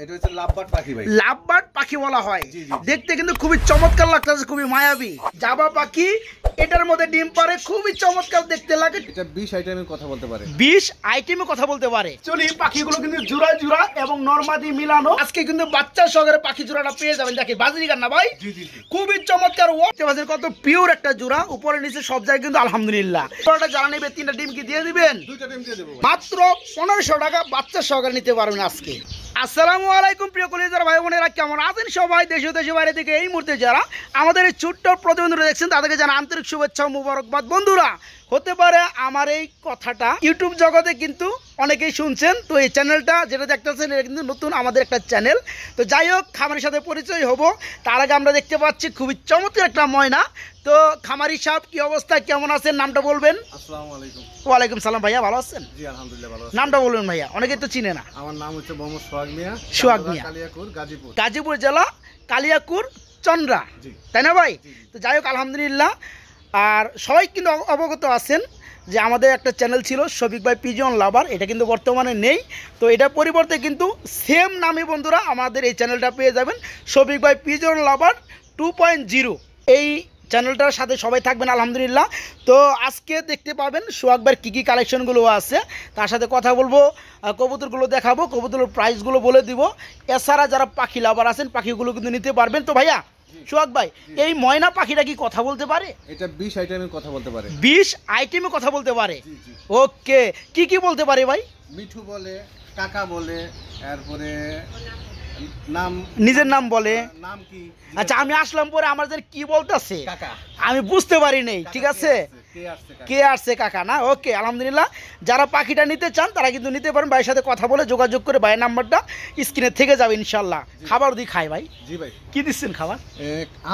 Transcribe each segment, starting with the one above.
এটা পাখি বাচ্চা সহকারে পাখি জোড়াটা পেয়ে যাবেন দেখি বাজারি গান না ভাই খুবই চমৎকার কত পিওর একটা জোড়া উপরে নিচে সব জায়গায় কিন্তু আলহামদুলিল্লাহ জোড়াটা যারা নেবে তিনটা ডিম কি দিয়ে দিবেন দিয়ে মাত্র পনেরোশো টাকা বাচ্চা সহকারে নিতে পারবেন আজকে আসসালামু আলাইকুম প্রিয় কলিজার ভাই বোনেরা কেমন আছেন সবাই দেশ দেশে বাইরে থেকে এই মুহূর্তে যারা আমাদের এই ছোট্ট প্রতিবন্ধুরা দেখছেন তাদেরকে জানা আন্তরিক শুভেচ্ছা ও মুবারকবাদ বন্ধুরা হতে পারে আমার এই কথাটা ইউটিউব জগতে কিন্তু অনেকেই শুনছেন তো এই চ্যানেলটা যেটা দেখতেছেন এটা কিন্তু নতুন আমাদের একটা চ্যানেল তো যাই হোক খামারের সাথে পরিচয় হব তার আগে আমরা দেখতে পাচ্ছি খুবই চমৎকার একটা ময়না তো খামারি সাহেব কি অবস্থা কেমন আছেন নামটা বলবেন ওয়ালাইকুম সালাম ভাইয়া ভালো আছেন নামটা বলবেন ভাইয়া অনেকে তো চিনে না আমার নাম হচ্ছে মোহাম্মদ সোহাগ মিয়া গাজীপুর গাজীপুর জেলা কালিয়াকুর চন্দ্রা তাই না ভাই তো যাই হোক আলহামদুলিল্লাহ আর সবাই কিন্তু অবগত আছেন যে আমাদের একটা চ্যানেল ছিল শফিক ভাই পিজন লাভার এটা কিন্তু বর্তমানে নেই তো এটা পরিবর্তে কিন্তু সেম নামে বন্ধুরা আমাদের এই চ্যানেলটা পেয়ে যাবেন শফিক ভাই pigeon lover two point zero এই চ্যানেলটার সাথে সবাই থাকবেন আলহামদুলিল্লাহ তো আজকে দেখতে পাবেন সোয়াকবার কী কী কালেকশনগুলো আছে তার সাথে কথা বলবো কবুতরগুলো দেখাবো কবুতরের প্রাইসগুলো বলে দিব এছাড়া যারা পাখি লাভার আছেন পাখিগুলো কিন্তু নিতে পারবেন তো ভাইয়া সোহাগ ভাই এই ময়না পাখিটা কি কথা বলতে পারে এটা বিশ আইটেমে কথা বলতে পারে বিশ আইটেমে কথা বলতে পারে ওকে কি কি বলতে পারে ভাই মিঠু বলে কাকা বলে তারপরে নাম নিজের নাম বলে নাম কি আচ্ছা আমি আসলাম পরে আমাদের কি বলতেছে আমি বুঝতে পারি নেই ঠিক আছে কে আসছে কাকা না ওকে আলহামদুলিল্লাহ যারা পাখিটা নিতে চান তারা কিন্তু নিতে পারেন ভাইয়ের সাথে কথা বলে যোগাযোগ করে ভাইয়ের নাম্বারটা স্ক্রিনে থেকে যাবে ইনশাল্লাহ খাবার দি খাই ভাই জি ভাই কি দিচ্ছেন খাবার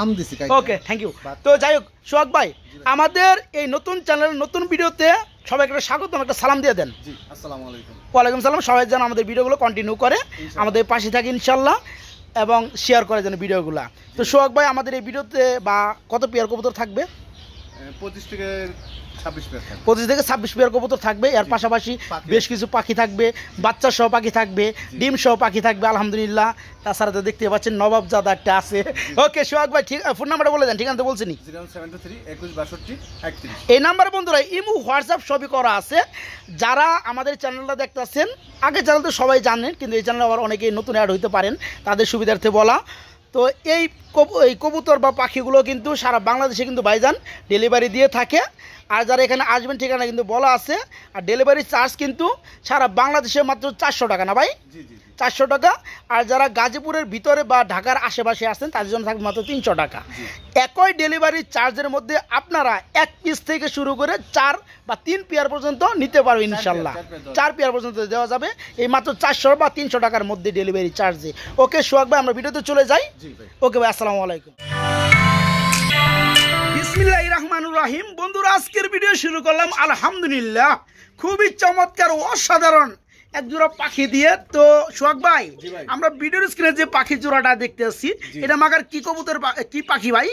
আম দিছি ওকে থ্যাংক ইউ তো যাই হোক সোহাগ ভাই আমাদের এই নতুন চ্যানেল নতুন ভিডিওতে সবাইকে একটা স্বাগত একটা সালাম দিয়ে দেন ওয়ালাইকুম সালাম সবাই যেন আমাদের ভিডিওগুলো কন্টিনিউ করে আমাদের পাশে থাকে ইনশাল্লাহ এবং শেয়ার করে যেন ভিডিওগুলো তো সোহাগ ভাই আমাদের এই ভিডিওতে বা কত পেয়ার কবুতর থাকবে পঁচিশ থেকে ছাব্বিশ পেয়ার পঁচিশ থেকে কবুতর থাকবে এর পাশাপাশি বেশ কিছু পাখি থাকবে বাচ্চা সহ পাখি থাকবে ডিম সহ পাখি থাকবে আলহামদুলিল্লাহ তাছাড়া তো দেখতে পাচ্ছেন নবাব জাদা একটা আছে ওকে সোহাগ ভাই ঠিক ফোন নাম্বারটা বলে দেন ঠিক আছে বলছেনি এই নাম্বারে বন্ধুরা ইমু হোয়াটসঅ্যাপ সবই করা আছে যারা আমাদের চ্যানেলটা দেখতেছেন আগে চ্যানেল তো সবাই জানেন কিন্তু এই চ্যানেলে আবার অনেকেই নতুন অ্যাড হইতে পারেন তাদের সুবিধার্থে বলা তো এই এই কবুতর বা পাখিগুলো কিন্তু সারা বাংলাদেশে কিন্তু বাইজান ডেলিভারি দিয়ে থাকে আর যারা এখানে আসবেন ঠিকানা কিন্তু বলা আছে আর ডেলিভারি চার্জ কিন্তু সারা বাংলাদেশে মাত্র চারশো টাকা না ভাই চারশো টাকা আর যারা গাজীপুরের ভিতরে বা ঢাকার আশেপাশে আসেন তাদের জন্য থাকবে মাত্র তিনশো টাকা একই ডেলিভারি চার্জের মধ্যে আপনারা এক পিস থেকে শুরু করে চার বা তিন পেয়ার পর্যন্ত নিতে পারবেন ইনশাল্লাহ চার পেয়ার পর্যন্ত দেওয়া যাবে এই মাত্র চারশো বা তিনশো টাকার মধ্যে ডেলিভারি চার্জে ওকে সোহাগ ভাই আমরা ভিডিওতে চলে যাই ওকে ভাই আসসালামু আলাইকুম বিসমিল্লাহ রহমানুর রাহিম বন্ধুরা আজকের ভিডিও শুরু করলাম আলহামদুলিল্লাহ খুবই চমৎকার অসাধারণ এক জোড়া পাখি দিয়ে তো সোহাগ ভাই আমরা ভিডিওর স্ক্রিনে যে পাখি জোড়াটা দেখতে আসছি এটা মাগার কি কবুতর কি পাখি ভাই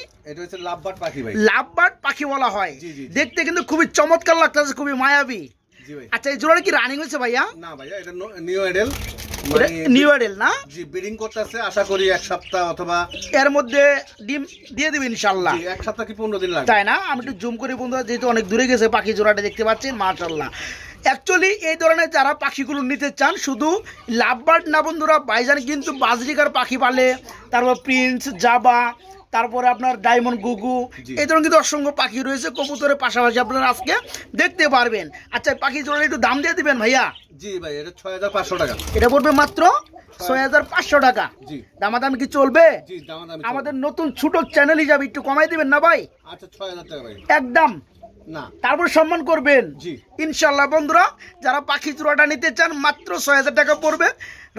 পাখি লাভবার্ড পাখি বলা হয় দেখতে কিন্তু খুবই চমৎকার লাগতেছে খুবই মায়াবী আচ্ছা এই জোড়াটা কি রানিং হয়েছে ভাইয়া না ভাইয়া এটা নিউ এডেল নিউ মানে না করতেছে আশা করি এক সপ্তাহ অথবা এর মধ্যে ডিম দিয়ে এক সপ্তাহ কি দিন তাই না আমি একটু জুম বন্ধুরা যেহেতু অনেক দূরে গেছে পাখি দেখতে অ্যাকচুয়ালি এই ধরনের যারা পাখিগুলো নিতে চান শুধু লাভবার্ড না বন্ধুরা বাইজান কিন্তু বাজরিকার পাখি পালে তারপর প্রিন্স জাবা তারপরে আপনার ডায়মন্ড গুগু এই ধরনের কিন্তু অসংখ্য পাখি রয়েছে কবুতরের পাশাপাশি আপনারা আজকে দেখতে পারবেন আচ্ছা পাখি জোড়া একটু দাম দিয়ে দিবেন ভাইয়া জি ভাই এটা ছয় হাজার পাঁচশো টাকা এটা পড়বে মাত্র ছয় হাজার পাঁচশো টাকা কি চলবে আমাদের নতুন একটু দিবেন না ভাই আচ্ছা, তারপর সম্মান করবেন ইনশাল্লাহ যারা পাখি চূড়াটা নিতে চান মাত্র ছয় হাজার টাকা পড়বে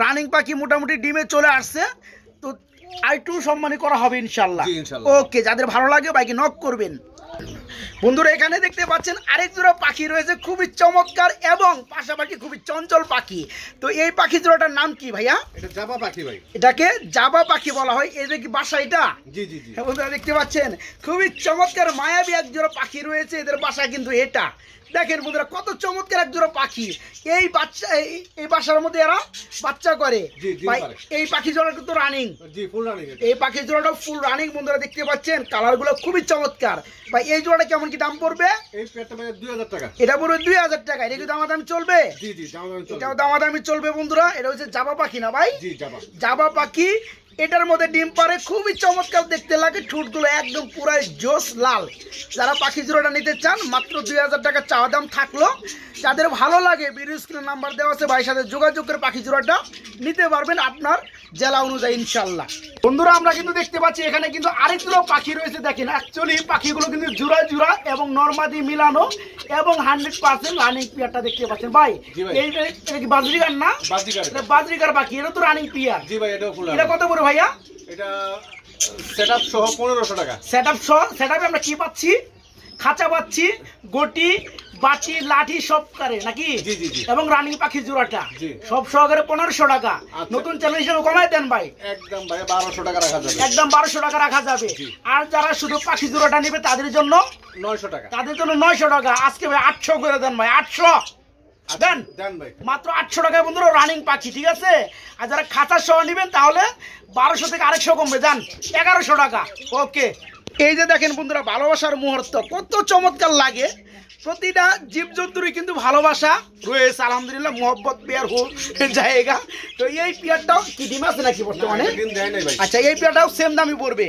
রানিং পাখি মোটামুটি ডিমে চলে আসছে তো আরেকটু সম্মানী করা হবে ইনশাল্লাহ ওকে যাদের ভালো লাগে বাইকে নক করবেন বন্ধুরা এখানে দেখতে পাচ্ছেন আরেক জোড়া পাখি রয়েছে খুবই চমৎকার এবং পাশাপাশি খুবই চঞ্চল পাখি তো এই পাখি জোড়াটার নাম কি ভাইয়া এটা জাবা পাখি ভাই এটাকে জাবা পাখি বলা হয় এদের কি বাসা এটা জি জি জি হ্যাঁ, বন্ধুরা দেখতে পাচ্ছেন খুবই চমৎকার মায়াবী এক জোড়া পাখি রয়েছে এদের বাসা কিন্তু এটা দেখেন বন্ধুরা কত চমৎকার এক জোড়া পাখি এই বাচ্চা এই বাসার মধ্যে এরা বাচ্চা করে এই পাখি জোড়া কিন্তু রানিং এই পাখি জোড়াটা ফুল রানিং বন্ধুরা দেখতে পাচ্ছেন কালার গুলো খুবই চমৎকার ভাই এই জোড়াটা কেমন কি দাম পড়বে মানে এটা পড়বে দুই হাজার টাকা এটা কি দামাদামি চলবে এটাও দামাদামি চলবে বন্ধুরা এটা হচ্ছে জাবা পাখি না ভাই জাবা পাখি এটার মধ্যে ডিম পারে খুবই চমৎকার দেখতে লাগে ঠুটগুলো একদম পুরাই জোস লাল যারা পাখি জোড়াটা নিতে চান মাত্র দুই হাজার টাকা চাওয়া দাম থাকলো যাদের ভালো লাগে বিডিও স্ক্রিনের নাম্বার দেওয়া আছে ভাইয়ের সাথে যোগাযোগ করে পাখি জোড়াটা নিতে পারবেন আপনার জেলা অনুযায়ী ইনশাল্লাহ বন্ধুরা আমরা কিন্তু দেখতে পাচ্ছি এখানে কিন্তু আরেকগুলো পাখি রয়েছে দেখেন অ্যাকচুয়ালি পাখিগুলো কিন্তু জোড়া জোড়া এবং নর্মাদি মিলানো এবং হান্ড্রেড পার্সেন্ট রানিং পিয়ারটা দেখতে পাচ্ছেন ভাই এইটা কি বাজরিগার না বাজরিগার পাখি এটা তো রানিং পিয়ার জি ভাই এটা কত বড় ভাইয়া পাচ্ছি খাঁচা পাচ্ছি লাঠি সব করে নাকি এবং রানিং পাখি সব পনেরোশো টাকা আচ্ছা। নতুন হিসেবে দেন ভাই একদম ভাই বারোশো টাকা রাখা যাবে একদম বারোশো টাকা রাখা যাবে আর যারা শুধু পাখি জোড়াটা নেবে তাদের জন্য নয়শো টাকা তাদের জন্য নয়শো টাকা আজকে ভাই আটশো করে দেন ভাই আটশো আচ্ছা, দেন মাত্র আটশো টাকায় বন্ধুরা রানিং পাখি ঠিক আছে আর যারা খাঁচা সহ নেবেন তাহলে বারোশো থেকে আরেকশো কমবে যান এগারোশো টাকা ওকে এই যে দেখেন বন্ধুরা ভালোবাসার মুহূর্ত কত চমৎকার লাগে প্রতিটা জীবজন্তুরই কিন্তু ভালোবাসা রয়েছে আলহামদুলিল্লাহ মোহব্বত পেয়ার হোক জায়গা তো এই পেয়ারটাও কি ডিম আছে নাকি বর্তমানে আচ্ছা এই পেয়ারটাও সেম দামই পড়বে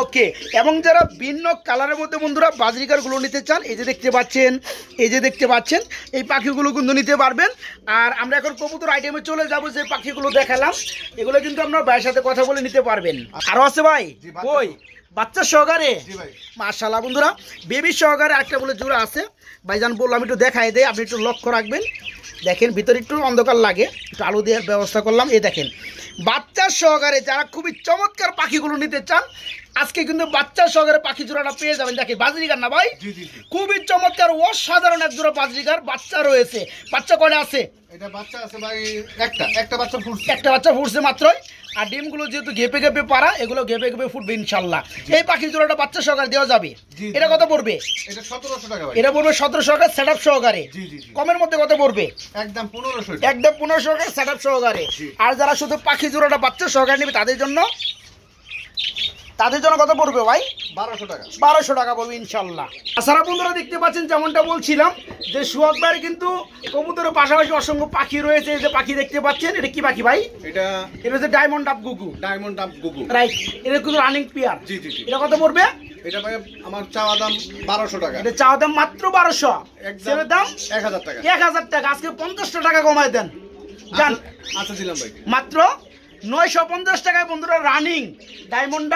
ওকে এবং যারা ভিন্ন কালারের মধ্যে বন্ধুরা বাজরিকারগুলো নিতে চান এই যে দেখতে পাচ্ছেন এই যে দেখতে পাচ্ছেন এই পাখিগুলো কিন্তু নিতে পারবেন আর আমরা এখন কবুতর আইটেমে চলে যাব যে পাখিগুলো দেখালাম এগুলো কিন্তু আপনার ভাইয়ের সাথে কথা বলে নিতে পারবেন আচ্ছা। আরও আছে ভাই ওই বাচ্চা সহকারে মার্শাল্লাহ বন্ধুরা বেবি সহকারে একটা বলে জোড়া আছে ভাইজান বললাম একটু দেখাই দেয় আপনি একটু লক্ষ্য রাখবেন দেখেন ভিতরে একটু অন্ধকার লাগে একটু আলু দেওয়ার ব্যবস্থা করলাম এই দেখেন বাচ্চার সহকারে যারা খুবই চমৎকার পাখিগুলো নিতে চান আজকে কিন্তু বাচ্চা সহকারে পাখি জোড়াটা পেয়ে যাবেন দেখে বাজরিকার না ভাই খুবই চমৎকার অসাধারণ এক জোড়া বাজরিকার বাচ্চা রয়েছে বাচ্চা কটা আছে এটা বাচ্চা আছে ভাই একটা একটা বাচ্চা ফুটছে একটা বাচ্চা ফুটছে মাত্রই আর ডিমগুলো যেহেতু গেপে গেপে পারা এগুলো গেপে গেপে ফুটবে ইনশাল্লাহ এই পাখি জোড়াটা বাচ্চা সহকারে দেওয়া যাবে এটা কত পড়বে এটা পড়বে সতেরো টাকা সেট আপ সহকারে কমের মধ্যে কত পড়বে একদম পনেরোশো একদম পনেরো টাকা সেট আপ সহকারে আর যারা শুধু পাখি জোড়াটা বাচ্চা সহকারে নেবে তাদের জন্য তাদের জন্য কত পড়বে ভাই বারোশো টাকা বারোশো টাকা পড়বে ইনশাল্লাহ তাছাড়া বন্ধুরা দেখতে পাচ্ছেন যেমনটা বলছিলাম যে সুয়াদ ভাইয়ের কিন্তু কবুতরের পাশাপাশি অসংখ্য পাখি রয়েছে যে পাখি দেখতে পাচ্ছেন এটা কি পাখি ভাই এটা এটা হচ্ছে ডায়মন্ড আপ গুগু ডায়মন্ড আপ গুগু রাইট এটা কিন্তু রানিং পেয়ার জি জি এটা কত পড়বে এটা আমার চাওয়া দাম বারোশো টাকা দাম মাত্র বারোশো দাম এক হাজার টাকা এক হাজার টাকা আজকে পঞ্চাশটা টাকা কমায় দেন আচ্ছা, আচ্ছা ভাই মাত্র নয়শো পঞ্চাশ টাকায় বন্ধুরা রানিং ডায়মন্ড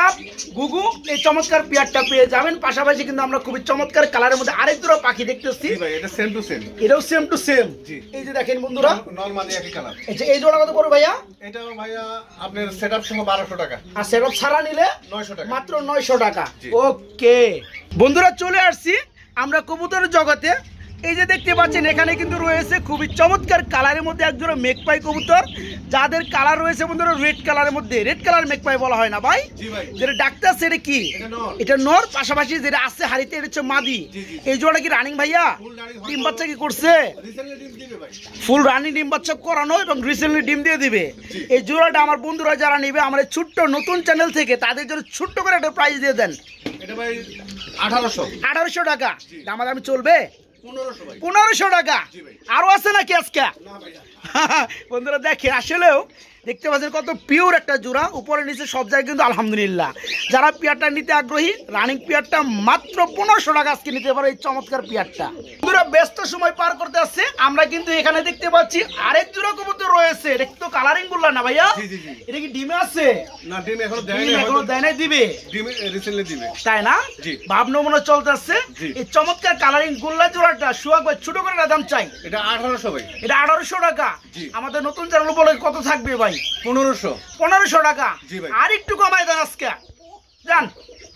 গুগু এই চমৎকার পেয়ারটা পেয়ে যাবেন পাশাপাশি কিন্তু আমরা খুবই চমৎকার কালারের মধ্যে আরেক দুটো পাখি দেখতেছি এটা সেম টু সেম এটাও সেম টু সেম এই যে দেখেন বন্ধুরা নরমালি একই কালার আচ্ছা এই জোড়া কত করো ভাইয়া এটা ভাইয়া আপনার সেটআপ সহ বারোশো টাকা আর সেট আপ ছাড়া নিলে 900 টাকা মাত্র নয়শো টাকা ওকে বন্ধুরা চলে আসছি আমরা কবুতরের জগতে এই যে দেখতে পাচ্ছেন এখানে কিন্তু রয়েছে খুবই চমৎকার কালারের মধ্যে একজোড়া মেঘপাই কবুতর যাদের কালার রয়েছে বন্ধুরা রেড কালারের মধ্যে রেড কালার মেঘপাই বলা হয় না ভাই যেটা ডাক্তার সেটা কি এটা নর পাশাপাশি যেটা আসছে হাড়িতে এটা হচ্ছে মাদি এই জোড়া কি রানিং ভাইয়া ডিম বাচ্চা কি করছে ফুল রানিং ডিম বাচ্চা করানো এবং রিসেন্টলি ডিম দিয়ে দিবে এই জোড়াটা আমার বন্ধুরা যারা নিবে আমার ছোট্ট নতুন চ্যানেল থেকে তাদের জন্য ছোট্ট করে একটা প্রাইজ দিয়ে দেন আঠারোশো টাকা দামাদামি চলবে পনেরোশো টাকা আরো আছে নাকি আজকে বন্ধুরা দেখে আসলেও দেখতে পাচ্ছেন কত পিওর একটা জোড়া উপরে নিচে সব জায়গায় কিন্তু আলহামদুলিল্লাহ যারা পিয়ারটা নিতে আগ্রহী রানিং পিয়ারটা মাত্র পনেরোশো টাকা আজকে নিতে পারে এই চমৎকার পিয়ারটা বন্ধুরা ব্যস্ত সময় পার করতে আসছে আমরা কিন্তু এখানে দেখতে পাচ্ছি আরেক জোড়া কবুতর রয়েছে এটা কিন্তু কালারিং বললাম না ভাইয়া এটা কি ডিমে আছে না ডিম এখনো দেয় এখনো দেয় দিবে ডিমে রিসেন্টলি দিবে তাই না ভাব নমুনা চলতে আসছে এই চমৎকার কালারিং গোল্লা জোড়াটা সুহাগ ভাই ছোট করে দাম চাই এটা আঠারোশো ভাই এটা আঠারোশো টাকা আমাদের নতুন চ্যানেল বলে কত থাকবে ভাই ভাই পনেরোশো পনেরোশো টাকা জি ভাই আর একটু কমায় দেন আজকে জান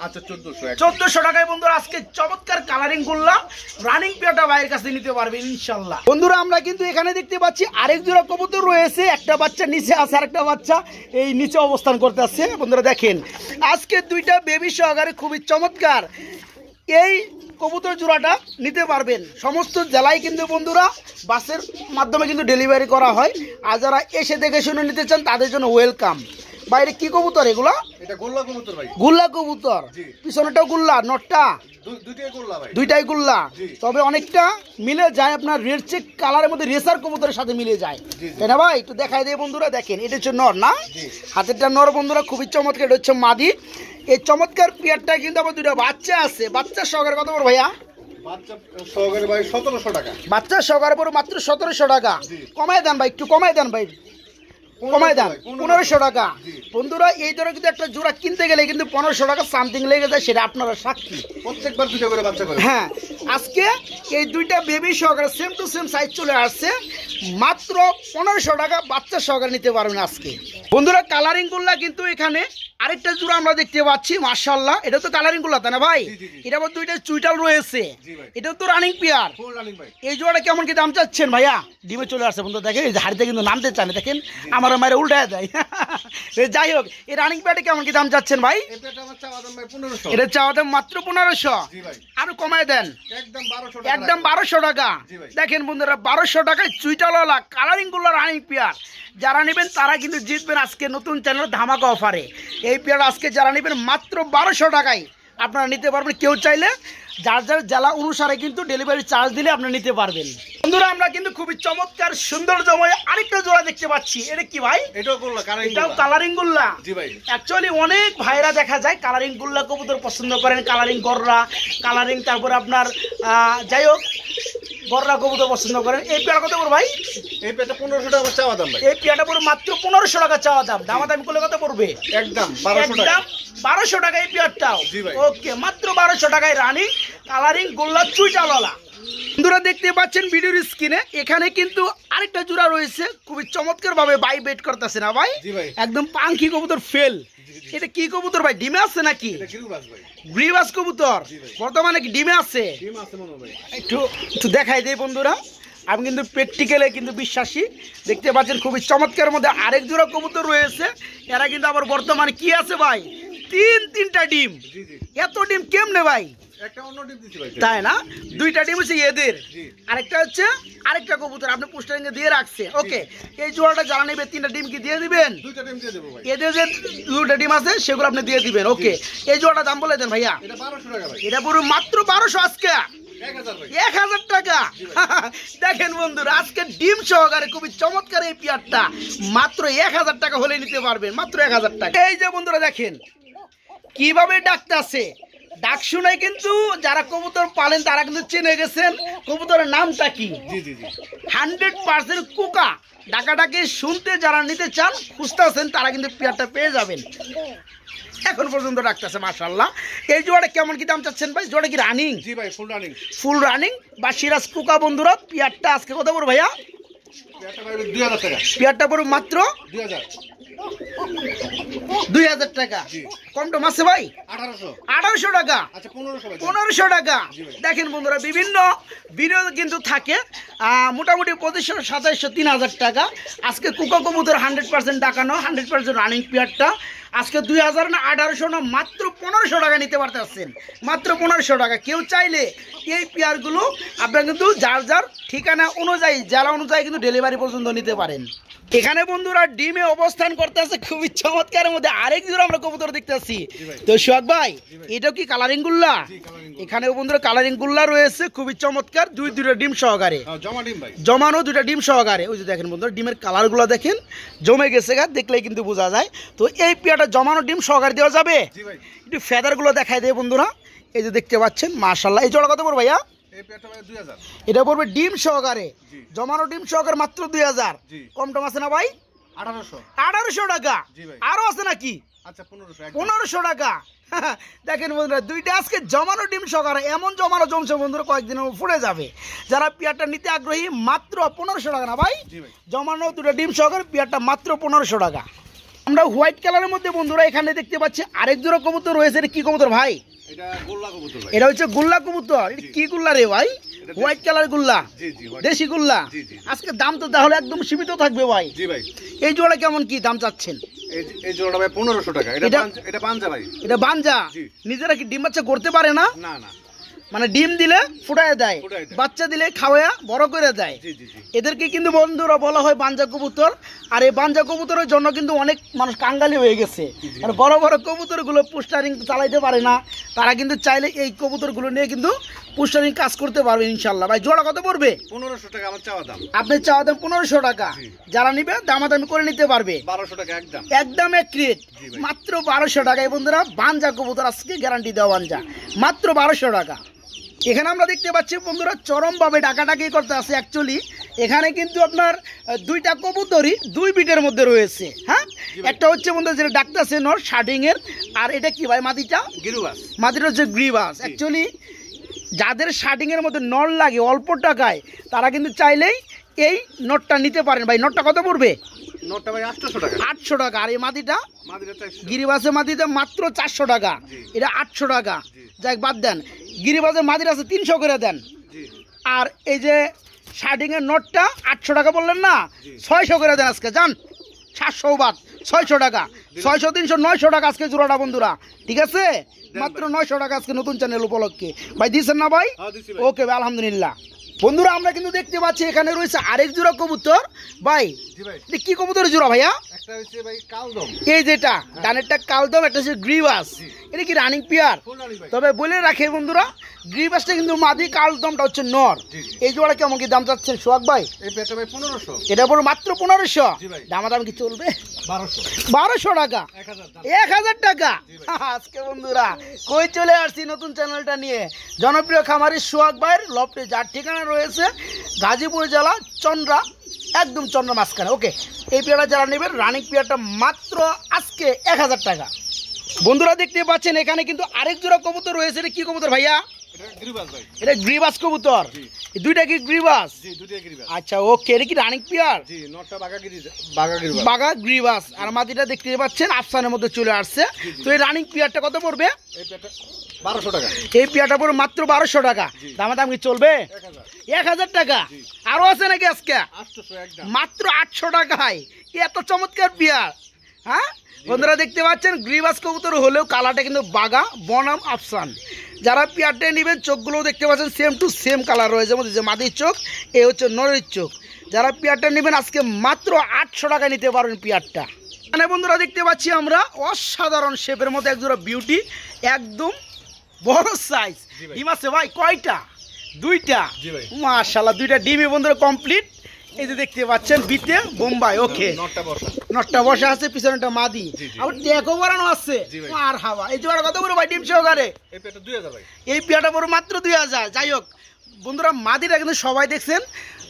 আচ্ছা চোদ্দোশো চোদ্দোশো টাকায় বন্ধুরা আজকে চমৎকার কালারিং করলাম রানিং পেয়াটা ভাইয়ের কাছে নিতে পারবে ইনশাল্লাহ বন্ধুরা আমরা কিন্তু এখানে দেখতে পাচ্ছি আরেক জোড়া কবুতর রয়েছে একটা বাচ্চা নিচে আছে আরেকটা বাচ্চা এই নিচে অবস্থান করতে আসছে বন্ধুরা দেখেন আজকে দুইটা বেবি সহকারে খুবই চমৎকার এই কবুতর জোড়াটা নিতে পারবেন সমস্ত জেলায় কিন্তু বন্ধুরা বাসের মাধ্যমে কিন্তু ডেলিভারি করা হয় আর যারা এসে দেখে শুনে নিতে চান তাদের জন্য ওয়েলকাম বাইরে কি কবুতর এগুলা গুল্লা কবুতর পিছনেটাও গুল্লা নটটা দুইটাই গুল্লা তবে অনেকটা মিলে যায় আপনার রেড চেক কালারের মধ্যে রেসার কবুতরের সাথে মিলে যায় তাই না ভাই একটু দেখাই দেয় বন্ধুরা দেখেন এটা হচ্ছে নর না হাতেরটা নর বন্ধুরা খুবই চমৎকার এটা হচ্ছে মাদি এই চমৎকার প্লেয়ারটা কিন্তু আমার দুটো বাচ্চা আছে বাচ্চা সহকারে কত বড় ভাইয়া বাচ্চা সহকারে পর মাত্র সতেরোশো টাকা কমায় দেন ভাই একটু কমায় দেন ভাই কমায় দেন পনেরোশো টাকা বন্ধুরা এই ধরনের যদি একটা জোড়া কিনতে গেলে কিন্তু পনেরোশো টাকা সামথিং লেগে যায় সেটা আপনারা সাক্ষী প্রত্যেকবার দুটো করে বাচ্চা করে হ্যাঁ আজকে এই দুইটা বেবি সহকারে সেম টু সেম সাইজ চলে আসছে মাত্র পনেরোশো টাকা বাচ্চা সহকারে নিতে পারবেন আজকে বন্ধুরা কালারিং করলা কিন্তু এখানে আরেকটা জোড়া আমরা দেখতে পাচ্ছি মার্শাল্লাহ এটা তো কালারিং করলা তাই না ভাই এটা আবার দুইটা চুইটাল রয়েছে এটা তো রানিং পেয়ার এই জোড়াটা কেমন কি দাম চাচ্ছেন ভাইয়া ডিমে চলে আসছে বন্ধু দেখেন এই হাড়িতে কিন্তু নামতে চান দেখেন আমার ধরে মারে উল্টা দেয় যাই হোক এই রানিং প্যাডে কেমন কি দাম যাচ্ছেন ভাই এটা চাওয়া দাম মাত্র পনেরোশো আরো কমায় দেন একদম বারোশো টাকা দেখেন বন্ধুরা বারোশো টাকায় চুইটালওয়ালা কালারিং গুলো রানিং পেয়ার যারা নেবেন তারা কিন্তু জিতবেন আজকে নতুন চ্যানেল ধামাকা অফারে এই পেয়ার আজকে যারা নেবেন মাত্র বারোশো টাকায় আপনারা নিতে পারবেন কেউ চাইলে যার যার জেলা অনুসারে কিন্তু ডেলিভারি চার্জ দিলে আপনি নিতে পারবেন বন্ধুরা আমরা কিন্তু খুবই চমৎকার সৌন্দর্যময় আরেকটা জোড়া দেখতে পাচ্ছি এটা কি ভাই এটাও এটাও কালারিং গুল্লা জি ভাই অ্যাকচুয়ালি অনেক ভাইরা দেখা যায় কালারিং গুল্লা কবুতর পছন্দ করেন কালারিং গররা কালারিং তারপর আপনার যাই হোক গররা কবুতর পছন্দ করেন এই পেয়ারা কত পড়ো ভাই এই পেয়ারটা পনেরোশো টাকা চাওয়া দাম এই পেয়ারটা পড়ো মাত্র পনেরোশো টাকা চাওয়া দাম দামা দামি করলে কত পড়বে একদম বারোশো টাকা বারোশো টাকা এই পেয়ারটাও ওকে মাত্র বারোশো টাকায় রানিং কালারিং গোল্লা চুই চালালা বন্ধুরা দেখতে পাচ্ছেন ভিডিওর স্ক্রিনে এখানে কিন্তু আরেকটা জোড়া রয়েছে খুবই চমৎকার ভাবে বাই বেট করতেছে না ভাই একদম পাঙ্খি কবুতর ফেল এটা কি কবুতর ভাই ডিমে আছে নাকি গ্রিবাস কবুতর বর্তমানে কি ডিমে আছে একটু একটু দেখাই দেয় বন্ধুরা আমি কিন্তু প্র্যাকটিক্যালে কিন্তু বিশ্বাসী দেখতে পাচ্ছেন খুবই চমৎকার মধ্যে আরেক জোড়া কবুতর রয়েছে এরা কিন্তু আবার বর্তমানে কি আছে ভাই তিন তিনটা ডিম এত ডিম কেমনে ভাই তাই না দুইটা ডিম হচ্ছে এদের আরেকটা হচ্ছে আরেকটা কবুতর আপনি পোস্টারিংয়ে দিয়ে রাখছে ওকে এই জোড়াটা যারা নেবে তিনটা ডিম কি দিয়ে দিবেন এদের যে দুটা ডিম আছে সেগুলো আপনি দিয়ে দিবেন ওকে এই জোড়াটা দাম বলে দেন ভাইয়া এটা পুরো মাত্র বারোশো আজকে এক হাজার টাকা দেখেন বন্ধুরা আজকে ডিম সহকারে খুবই চমৎকার এই পিয়ারটা মাত্র এক হাজার টাকা হলে নিতে পারবেন মাত্র এক হাজার টাকা এই যে বন্ধুরা দেখেন কিভাবে ডাকতেছে ডাক শুনে কিন্তু যারা কবুতর পালেন তারা কিন্তু চিনে গেছেন কবুতরের নামটা কি হান্ড্রেড পার্সেন্ট কুকা ডাকাটাকে শুনতে যারা নিতে চান খুঁজতেছেন তারা কিন্তু পেয়ারটা পেয়ে যাবেন এখন পর্যন্ত ডাকতেছে মাশাল্লাহ এই জোয়ারে কেমন কি দাম চাচ্ছেন ভাই জোয়ারে কি রানিং জি ভাই ফুল রানিং ফুল রানিং বা সিরাজ কুকা বন্ধুরা পেয়ারটা আজকে কত বলবো ভাইয়া পেয়ারটা পড়বে মাত্র দুই আঠারোশো টাকা আচ্ছা, পনেরোশো টাকা দেখেন বন্ধুরা বিভিন্ন কিন্তু থাকে মোটামুটি তিন হাজার টাকা আজকে hundred percent hundred percent running আজকে দুই হাজার না আঠারোশো না মাত্র পনেরোশো টাকা নিতে পারতেছেন মাত্র পনেরোশো টাকা কেউ চাইলে এই পেয়ারগুলো আপনার কিন্তু যার যার ঠিকানা অনুযায়ী জেলা অনুযায়ী কিন্তু ডেলিভারি পর্যন্ত নিতে পারেন এখানে বন্ধুরা ডিমে অবস্থান করতেছে খুবই চমৎকারের মধ্যে আরেক জোড়া আমরা কবুতর দেখতেছি তো সোহাগ ভাই এটা কি কালারিং গুল্লা এখানে বন্ধুরা কালারিং গুল্লা রয়েছে খুবই চমৎকার দুই দুটো ডিম সহকারে হ্যাঁ, জমানো দুটা ডিম সহকারে ওই যে দেখেন বন্ধুরা ডিমের কালারগুলো দেখেন জমে গেছে গা দেখলেই কিন্তু বোঝা যায় তো এই পেয়াটা জমানো ডিম সহকারে দেওয়া যাবে একটু ফেদারগুলো দেখায় দেয় বন্ধুরা এই যে দেখতে পাচ্ছেন মার্শাল্লাহ এই জোড়া কত বড় ভাইয়া এটা পড়বে ডিম সহকারে জমানো ডিম সহকারে মাত্র দুই হাজার কম টম আছে না ভাই আঠারোশো টাকা আরো আছে নাকি আচ্ছা, পনেরোশো টাকা দেখেন বন্ধুরা দুইটা আজকে জমানো ডিম সকারে এমন জমানো জমছে বন্ধুরা কয়েকদিনের ফুটে যাবে যারা পিয়ারটা নিতে আগ্রহী মাত্র পনেরোশো টাকা না ভাই জমানো দুটো ডিম সহকারে পিয়ারটা মাত্র পনেরোশো টাকা আমরা হোয়াইট কালারের মধ্যে বন্ধুরা এখানে দেখতে পাচ্ছি আরেক দুটো কবুতর রয়েছে কি কবুতর ভাই এটা হচ্ছে গুল্লা কবুতর কি গুল্লা রে ভাই হোয়াইট কালার গুল্লা দেশি গুল্লা আজকে দাম তো তাহলে একদম সীমিত থাকবে ভাই এই জোড়া কেমন কি দাম চাচ্ছেন পনেরোশো টাকা এটা এটা বাঞ্জা নিজেরা কি ডিম করতে পারে না না না মানে ডিম দিলে ফুটায় দেয় বাচ্চা দিলে খাওয়া বড় করে দেয় এদেরকে কিন্তু বন্ধুরা বলা হয় বাঞ্জা কবুতর আর এই বাঞ্জা কবুতরের জন্য কিন্তু অনেক মানুষ কাঙ্গালি হয়ে গেছে মানে বড় বড় কবুতরগুলো পোস্টারিং চালাইতে পারে না তারা কিন্তু চাইলে এই কবুতরগুলো নিয়ে কিন্তু পুষ্টারিং কাজ করতে পারবে ইনশাল্লাহ ভাই জোড়া কত পড়বে পনেরোশো টাকা আমার চাওয়া দাম আপনার চাওয়া দাম পনেরোশো টাকা যারা নিবে দামি করে নিতে পারবে বারোশো টাকা একদম একদম এক ক্রেট মাত্র বারোশো টাকা এই বন্ধুরা বানজা কবুতর আজকে গ্যারান্টি দেওয়া বানজা মাত্র বারোশো টাকা এখানে আমরা দেখতে পাচ্ছি বন্ধুরা চরমভাবে ডাকাটাকি করতে আছে অ্যাকচুয়ালি এখানে কিন্তু আপনার দুইটা কবুতরই দুই বিটের মধ্যে রয়েছে হ্যাঁ একটা হচ্ছে বন্ধুরা যেটা ডাকতেছে নর শার্টিংয়ের আর এটা কি ভাই মাটিটা গ্রিবাস মাটিটা হচ্ছে গ্রিবাস অ্যাকচুয়ালি যাদের শার্টিংয়ের মধ্যে নট লাগে অল্প টাকায় তারা কিন্তু চাইলেই এই নটটা নিতে পারেন ভাই নটটা কত পড়বে আটশো টাকা আর এই মাটিটা গিরিবাসের মাটিতে মাত্র চারশো টাকা এটা আটশো টাকা যাই বাদ দেন গিরিবাসের মাটির আছে তিনশো করে দেন আর এই যে শার্টিংয়ের নটটা আটশো টাকা বললেন না ছয়শো করে দেন আজকে যান সাতশো বাদ ছয়শো টাকা ছয়শো তিনশো নয়শো টাকা আজকে জোড়াটা বন্ধুরা ঠিক আছে মাত্র নয়শো টাকা আজকে নতুন চ্যানেল উপলক্ষে ভাই দিচ্ছেন না ভাই ওকে হ্যাঁ, ভাই আলহামদুলিল্লাহ বন্ধুরা আমরা কিন্তু দেখতে পাচ্ছি এখানে রয়েছে আরেক জোড়া কবুতর ভাই কি কবুতর জোড়া ভাইয়া এই যেটা হ্যাঁ। ডানেরটা কালদম একটা হচ্ছে গ্রিবাস এটা কি রানিং পেয়ার তবে বলে রাখে বন্ধুরা গ্রিবাসটা কিন্তু মাদি কাল দমটা হচ্ছে নর এই জোড়া কেমন কি দাম চাচ্ছেন সোহাগ ভাই এটা পুরো মাত্র পনেরোশো দামা দাম কি চলবে বারোশো টাকা এক হাজার টাকা আজকে বন্ধুরা কই চলে আসছি নতুন চ্যানেলটা নিয়ে জনপ্রিয় খামারি সোহাগ ভাইয়ের লফটে যার ঠিকানা রয়েছে গাজীপুর জেলা চন্দ্রা একদম চন্দ্র মাঝখানে ওকে এই পেয়ারটা যারা নেবেন রানিং পেয়ারটা মাত্র আজকে এক হাজার টাকা বন্ধুরা দেখতে পাচ্ছেন এখানে কিন্তু আরেক জোড়া কবুতর রয়েছে এটা কি কবুতর ভাইয়া এটা গ্রিবাস কবুতর দুইটা কি গ্রিবাস আচ্ছা ওকে এটা কি রানিক পিয়ার বাঘা গ্রিবাস আর মাটিটা দেখতে পাচ্ছেন আফসানের মধ্যে চলে আসছে তো এই রানিং পিয়ারটা কত পড়বে বারোশো টাকা এই পিয়ারটা পড়বে মাত্র বারোশো টাকা দামা দাম কি চলবে এক হাজার টাকা আরও আছে নাকি আজকে মাত্র আটশো টাকা টাকায় এত চমৎকার পিয়ার হ্যাঁ বন্ধুরা দেখতে পাচ্ছেন গ্রিবাস কবুতর হলেও কালারটা কিন্তু বাগা বনাম আফসান যারা পেয়ারটা নেবেন চোখগুলো দেখতে পাচ্ছেন সেম টু সেম কালার রয়েছে মধ্যে যে মাদির চোখ এ হচ্ছে নরের চোখ যারা পেয়ারটা নেবেন আজকে মাত্র আটশো টাকা নিতে পারবেন পেয়ারটা মানে বন্ধুরা দেখতে পাচ্ছি আমরা অসাধারণ শেপের মতো একজোড়া বিউটি একদম বড় সাইজ হিমাসে ভাই কয়টা দুইটা মাশাল্লাহ দুইটা ডিমে বন্ধুরা কমপ্লিট এই যে দেখতে পাচ্ছেন বিতে বোম্বাই ওকে নটটা বসে আছে পিছনেটা মাদি আবার ট্যাকও বাড়ানো আছে আর হাওয়া এই জোড়া কত বড় ভাই ডিম সহকারে এই পেয়াটা বড় মাত্র দুই হাজার যাই হোক বন্ধুরা মাদিটা কিন্তু সবাই দেখছেন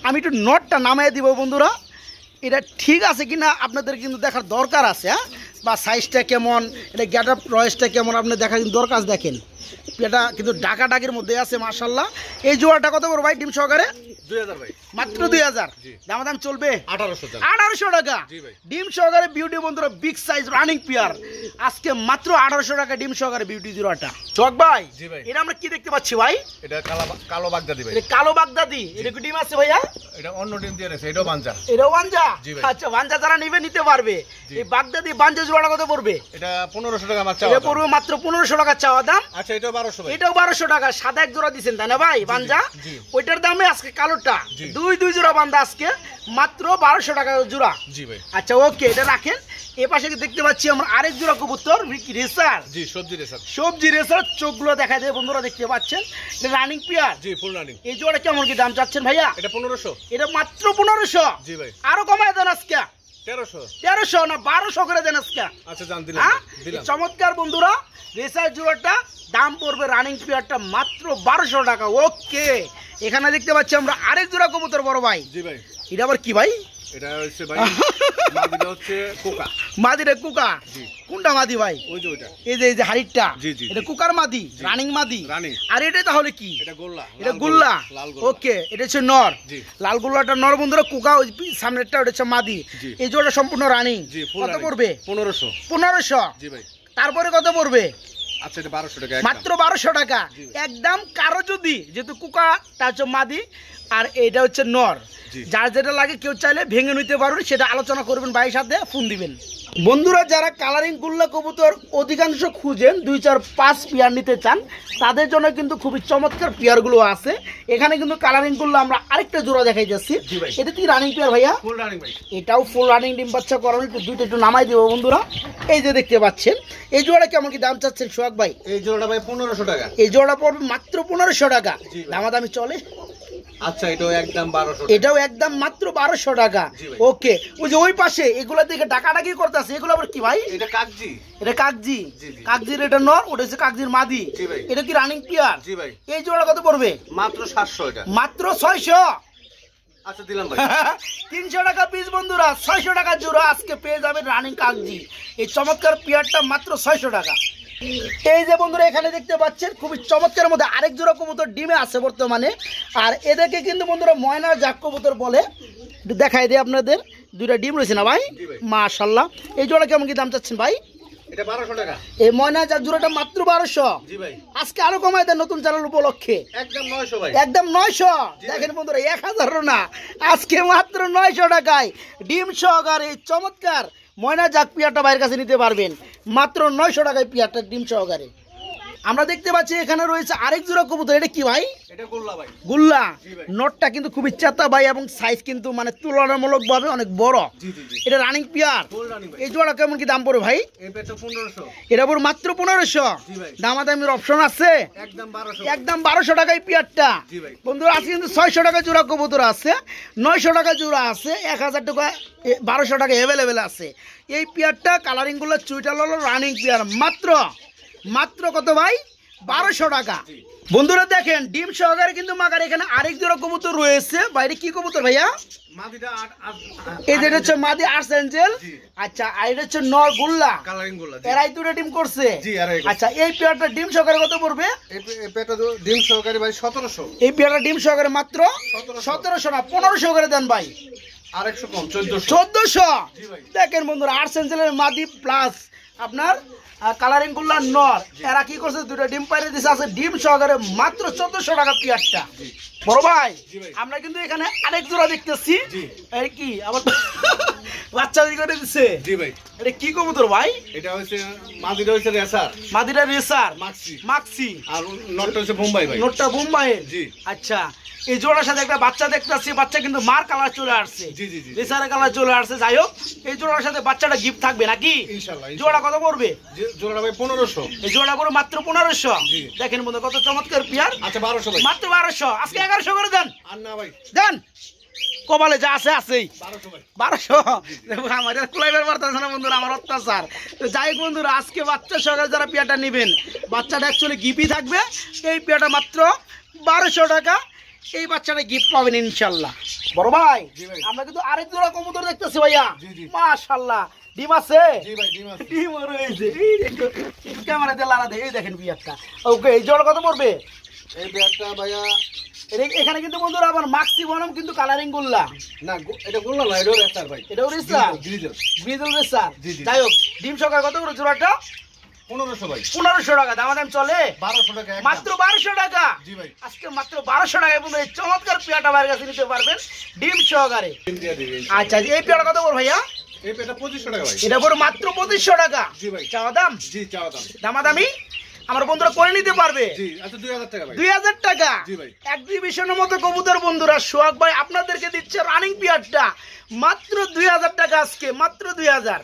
আমি একটু নটটা নামাই দিব বন্ধুরা এটা ঠিক আছে কি না আপনাদের কিন্তু দেখার দরকার আছে হ্যাঁ বা সাইজটা কেমন এটা গ্যাট আপ রয়েসটা কেমন আপনি দেখার কিন্তু দরকার দেখেন এটা কিন্তু ডাকা ডাকির মধ্যে আছে মার্শাল্লাহ এই জোয়ারটা কত বড় ভাই ডিম সহকারে যারা নিবে নিতে পারবে এই বাগদাদি বাঞ্জা কত পড়বে পনেরোশো টাকা চাওয়া পড়বে মাত্র পনেরোশো টাকা চাওয়া দাম আচ্ছা এটাও বারোশো এটাও বারোশো টাকা সাদা এক জোড়া দিচ্ছেন তাই না ভাই বাঞ্জা ওইটার দামে আজকে কালো জোড়াটা দুই দুই জোড়া বান্ধা আজকে মাত্র বারোশো টাকা জোড়া জি ভাই আচ্ছা ওকে এটা রাখেন এ পাশে দেখতে পাচ্ছি আমরা আরেক জোড়া কবুতর রেসার জি সবজি রেসার সবজি রেসার চোখগুলো দেখা দেয় বন্ধুরা দেখতে পাচ্ছেন রানিং পিয়ার জি ফুল রানিং এই জোড়াটা কেমন কি দাম চাচ্ছেন ভাইয়া এটা পনেরোশো এটা মাত্র পনেরোশো জি ভাই আরো কমায় দেন আজকে তেরোশো না বারোশো করে আচ্ছা, হ্যাঁ? চমৎকার বন্ধুরা দাম পড়বে রানিং মাত্র বারোশো টাকা ওকে এখানে দেখতে পাচ্ছি আমরা আরেক জোড়া কবুতর বড় ভাই ভাই এটা আবার কি ভাই এটা হচ্ছে ভাই মাদিটা হচ্ছে কোকা মাদিটা কোকা কোনটা মাদি ভাই ওই যে ওইটা এই যে এই যে এটা কোকার মাদি রানিং মাদি আর এটা তাহলে কি এটা গোল্লা এটা গোল্লা ওকে এটা হচ্ছে নর লাল গোল্লাটা নর বন্ধুরা কোকা ওই সামনেরটা ওটা হচ্ছে মাদি এই জোড়া সম্পূর্ণ রানিং কত পড়বে পনেরোশো পনেরোশো জি ভাই তারপরে কত পড়বে আচ্ছা, মাত্র বারোশো টাকা একদম কারো যদি যেহেতু কুকা তার মাদি আর এটা হচ্ছে নর যার যেটা লাগে কেউ চাইলে ভেঙে নিতে পারবেন সেটা আলোচনা করবেন ভাইয়ের সাথে ফোন দিবেন বন্ধুরা যারা কালারিং গুল্লা কবুতর অধিকাংশ খুঁজেন দুই চার পাঁচ পেয়ার নিতে চান তাদের জন্য কিন্তু খুবই চমৎকার গুলো আছে এখানে কিন্তু কালারিং গুল্লা আমরা আরেকটা জোড়া দেখাই যাচ্ছি এটা কি রানিং পেয়ার ভাইয়া এটাও ফুল রানিং ডিম বাচ্চা করানো একটু দুইটা একটু নামাই দেবো বন্ধুরা এই যে দেখতে পাচ্ছেন এই জোড়া কেমন কি দাম চাচ্ছেন সোহাগ ভাই এই জোড়াটা ভাই পনেরোশো টাকা এই জোড়া পড়বে মাত্র পনেরোশো টাকা দামাদামি চলে আচ্ছা, এটাও একদম মাত্র টাকা ওকে ওই পাশে এগুলা ডাকাডাকি করতেছে মাদি এটা কি রানিং এই কত পড়বে মাত্র মাত্র আচ্ছা, তিনশো টাকা পিস বন্ধুরা ছয়শো টাকা আজকে পেয়ে যাবেন রানিং কাগজি এই চমৎকার মাত্র ছয়শো টাকা এই যে বন্ধুরা এখানে দেখতে পাচ্ছেন খুবই চমৎকার মধ্যে আরেক জোড়া কবুতর ডিমে আছে বর্তমানে আর এদেরকে কিন্তু বন্ধুরা ময়না জাক কবুতর বলে দেখাই দিই আপনাদের দুইটা ডিম রয়েছে না ভাই মাশাল্লাহ এই জোড়া কেমন কি দাম চাচ্ছেন ভাই এই ময়না চার মাত্র বারোশো আজকে আরো নতুন উপলক্ষে একদম নয়শো দেখেন বন্ধুরা এক না আজকে মাত্র নয়শো টাকায় ডিম এই চমৎকার ময়না যাক পিয়ারটা বাইরের কাছে নিতে পারবেন মাত্র নয়শো টাকায় পিয়ারটা ডিম সহকারে আমরা দেখতে পাচ্ছি এখানে রয়েছে আরেক জোড়া কবুতর এটা কি ভাই গুল্লা নটটা কিন্তু খুবই চাতা ভাই এবং সাইজ কিন্তু মানে তুলনামূলক ভাবে অনেক বড় এটা রানিং পিয়ার এই জোড়া কেমন কি দাম পড়ে ভাই এটা পড়বে মাত্র পনেরোশো দামাদামির অপশন আছে একদম বারোশো টাকায় পিয়ারটা বন্ধুরা আছে কিন্তু ছয়শো টাকা জোড়া কবুতর আছে নয়শো টাকা জোড়া আছে এক হাজার টাকা বারোশো টাকা অ্যাভেলেবেল আছে এই পিয়ারটা কালারিংগুলো চুইটার হলো রানিং পিয়ার মাত্র মাত্র কত ভাই বারোশো টাকা বন্ধুরা দেখেন ডিম সহকারে কিন্তু মাকার এখানে আরেক দুটো কবুতর রয়েছে বাইরে কি কবুতর ভাইয়া এদের হচ্ছে মাদি আচ্ছা আর এটা হচ্ছে দুটো ডিম করছে আচ্ছা এই পেয়ারটা ডিম সহকারে কত ডিম সহকারে ভাই সতেরোশো এই পেয়ারটা ডিম সহকারে মাত্র সতেরোশো পনেরোশো করে দেন ভাই চোদ্দশো দেখেন বন্ধুরা আর্টস অ্যাঞ্জেলের মাদি প্লাস আপনার কালারিং গুল্লা নর এরা কি করছে দুটো ডিম পাইরে দিছে আছে ডিম সহকারে মাত্র চোদ্দশো টাকা পিয়ারটা বড় ভাই আমরা কিন্তু এখানে আরেক জোড়া দেখতেছি কি আমার বাচ্চা করে জি ভাই এটা কি ভাই এটা হচ্ছে হচ্ছে রেসার রেসার মাক্সি মাক্সি আর হচ্ছে বোম্বাই ভাই বোম্বাই জি আচ্ছা এই জোড়ার সাথে একটা বাচ্চা বাচ্চা কিন্তু মার কালার চলে আসছে রেসারের কালার চলে আসছে যাই হোক এই জোড়ার সাথে বাচ্চাটা গিফট থাকবে নাকি জোড়া কত পড়বে জোড়া ভাই পনেরোশো এই জোড়া করে মাত্র পনেরোশো দেখেন বন্ধু কত চমৎকার পিয়ার আচ্ছা বারোশো মাত্র বারোশো আজকে এগারোশো করে দেন দেন কপালে যা আছে আছেই বারোশো আমার কুলাইবার পারতেছে বন্ধুরা আমার অত্যাচার তো যাই বন্ধুরা আজকে বাচ্চা সকালে যারা পেয়াটা নেবেন বাচ্চাটা অ্যাকচুয়ালি গিপি থাকবে এই পেয়াটা মাত্র বারোশো টাকা এই বাচ্চাটা গিফট পাবেন ইনশাল্লাহ বড় ভাই আমরা কিন্তু আরেক দুরা কবুতর দেখতেছি ভাইয়া মাশাল্লাহ ডিম আছে ডিম রয়েছে ক্যামেরাতে লাগাতে এই দেখেন বিয়ারটা ওকে এই জোড়া কত পড়বে এখানে কিন্তু বন্ধুরা আবার মাক্সি বনম কিন্তু কালারিং গোল্লা না এটা গোল্লা না এটা রেসার ভাই এটা রেসার গ্রিজল গ্রিজল রেসার যাই হোক ডিম সকাল কত করে জোড়াটা বারোশো টাকা চমৎকার পেয়াটা বাইরে পারবেন ডিম সহকারে আচ্ছা এই পেয়াটা কত করে ভাইয়া এটা করে মাত্র পঁচিশশো টাকা দামাদামি আমার বন্ধুরা করে নিতে পারবে আচ্ছা, দুই হাজার টাকা একজিবিশনের মতো কবুতর বন্ধুরা সোহাগ ভাই আপনাদেরকে দিচ্ছে রানিং পিয়ারটা মাত্র দুই হাজার টাকা আজকে মাত্র দুই হাজার